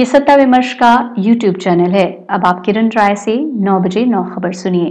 ये सत्ता विमर्श का यूट्यूब चैनल है अब आप किरण राय से 9 बजे 9 खबर सुनिए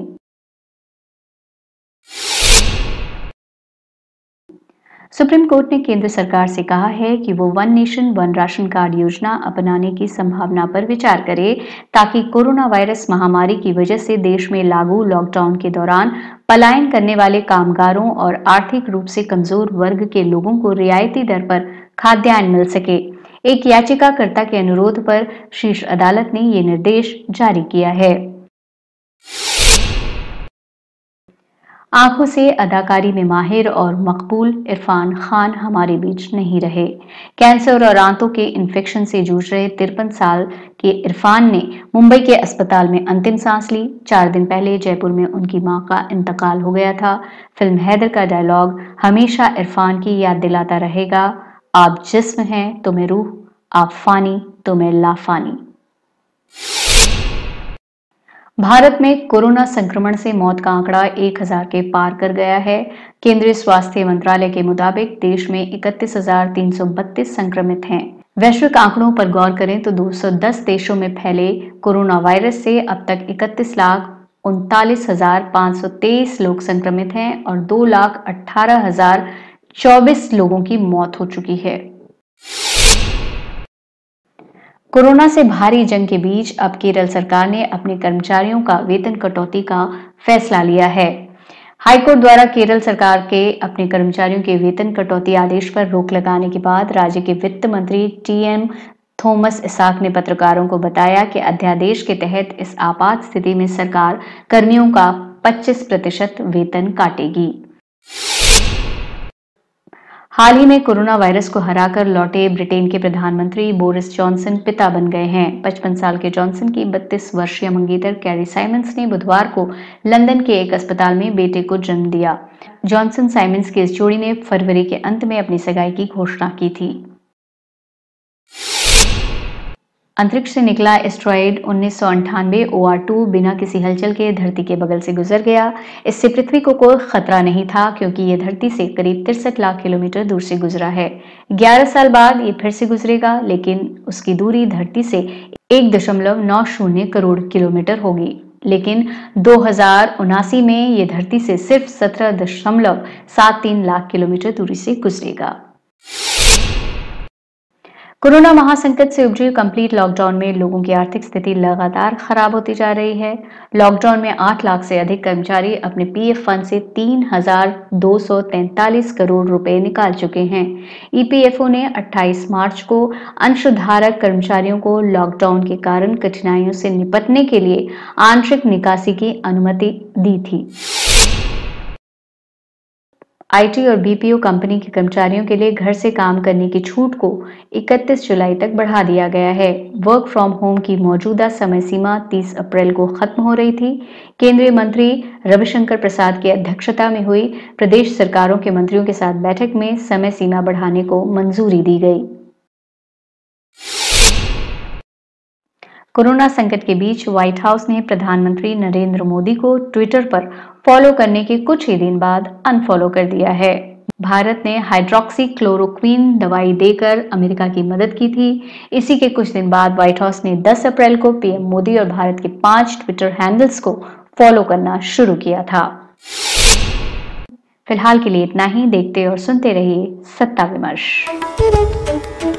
सुप्रीम कोर्ट ने केंद्र सरकार से कहा है कि वो one nation one ration card योजना अपनाने की संभावना पर विचार करे ताकि कोरोना वायरस महामारी की वजह से देश में लागू लॉकडाउन के दौरान पलायन करने वाले कामगारों और आर्थिक रूप से कमजोर वर्ग के लोगों को रियायती दर पर खाद्यान्न मिल सके एक याचिकाकर्ता के अनुरोध पर शीर्ष अदालत ने ये निर्देश जारी किया है आंखों से अदाकारी में माहिर और मकबूल इरफान खान हमारे बीच नहीं रहे कैंसर और आंतों के इन्फेक्शन से जूझ रहे तिरपन साल के इरफान ने मुंबई के अस्पताल में अंतिम सांस ली चार दिन पहले जयपुर में उनकी मां का इंतकाल हो गया था फिल्म हैदर का डायलॉग हमेशा इरफान की याद दिलाता रहेगा आप जिस्म हैं तो मैं रूह आप फानी तो मैं लाफानी भारत में कोरोना संक्रमण से मौत का आंकड़ा 1000 के पार कर गया है केंद्रीय स्वास्थ्य मंत्रालय के मुताबिक देश में इकतीस संक्रमित हैं वैश्विक आंकड़ों पर गौर करें तो 210 देशों में फैले कोरोना वायरस से अब तक इकतीस लाख उनतालीस लोग संक्रमित हैं और दो लाख अठारह 24 लोगों की मौत हो चुकी है कोरोना से भारी जंग के बीच अब केरल सरकार ने अपने कर्मचारियों का वेतन कटौती का फैसला लिया है हाईकोर्ट द्वारा केरल सरकार के अपने कर्मचारियों के वेतन कटौती आदेश पर रोक लगाने के बाद राज्य के वित्त मंत्री टी एम थॉमस इसाक ने पत्रकारों को बताया कि अध्यादेश के तहत इस आपात स्थिति में सरकार कर्मियों का 25 प्रतिशत वेतन काटेगी हाल ही में कोरोना वायरस को हराकर लौटे ब्रिटेन के प्रधानमंत्री बोरिस जॉनसन पिता बन गए हैं पचपन साल के जॉनसन की बत्तीस वर्षीय मंगेतर कैरी साइमंस ने बुधवार को लंदन के एक अस्पताल में बेटे को जन्म दिया जॉनसन साइमंस की इस जोड़ी ने फरवरी के अंत में अपनी सगाई की घोषणा की थी अंतरिक्ष से निकला एस्ट्रॉयड उन्नीस सौ टू बिना किसी हलचल के धरती के बगल से गुजर गया इससे पृथ्वी को कोई खतरा नहीं था क्योंकि ये धरती से करीब तिरसठ लाख किलोमीटर दूर से गुजरा है 11 साल बाद ये फिर से गुजरेगा लेकिन उसकी दूरी धरती से एक दशमलव नौ शून्य करोड़ किलोमीटर होगी लेकिन दो में ये धरती से सिर्फ सत्रह लाख किलोमीटर दूरी से गुजरेगा कोरोना महासंकट से उपजी कंप्लीट लॉकडाउन में लोगों की आर्थिक स्थिति लगातार खराब होती जा रही है लॉकडाउन में 8 लाख से अधिक कर्मचारी अपने पीएफ फंड से 3,243 करोड़ रुपए निकाल चुके हैं ईपीएफओ e ने 28 मार्च को अंशधारक कर्मचारियों को लॉकडाउन के कारण कठिनाइयों से निपटने के लिए आंशिक निकासी की अनुमति दी थी आईटी और बीपीओ कंपनी के कर्मचारियों के लिए घर से काम करने की छूट को 31 जुलाई तक बढ़ा दिया गया है वर्क फ्रॉम होम की मौजूदा समय सीमा 30 अप्रैल को खत्म हो रही थी केंद्रीय मंत्री रविशंकर प्रसाद की अध्यक्षता में हुई प्रदेश सरकारों के मंत्रियों के साथ बैठक में समय सीमा बढ़ाने को मंजूरी दी गई कोरोना संकट के बीच व्हाइट हाउस ने प्रधानमंत्री नरेंद्र मोदी को ट्विटर पर फॉलो करने के कुछ ही दिन बाद अनफॉलो कर दिया है भारत ने हाइड्रोक्सी क्लोरोक्वीन दवाई देकर अमेरिका की मदद की थी इसी के कुछ दिन बाद व्हाइट हाउस ने 10 अप्रैल को पीएम मोदी और भारत के पांच ट्विटर हैंडल्स को फॉलो करना शुरू किया था फिलहाल के लिए इतना ही देखते और सुनते रहिए सत्ता विमर्श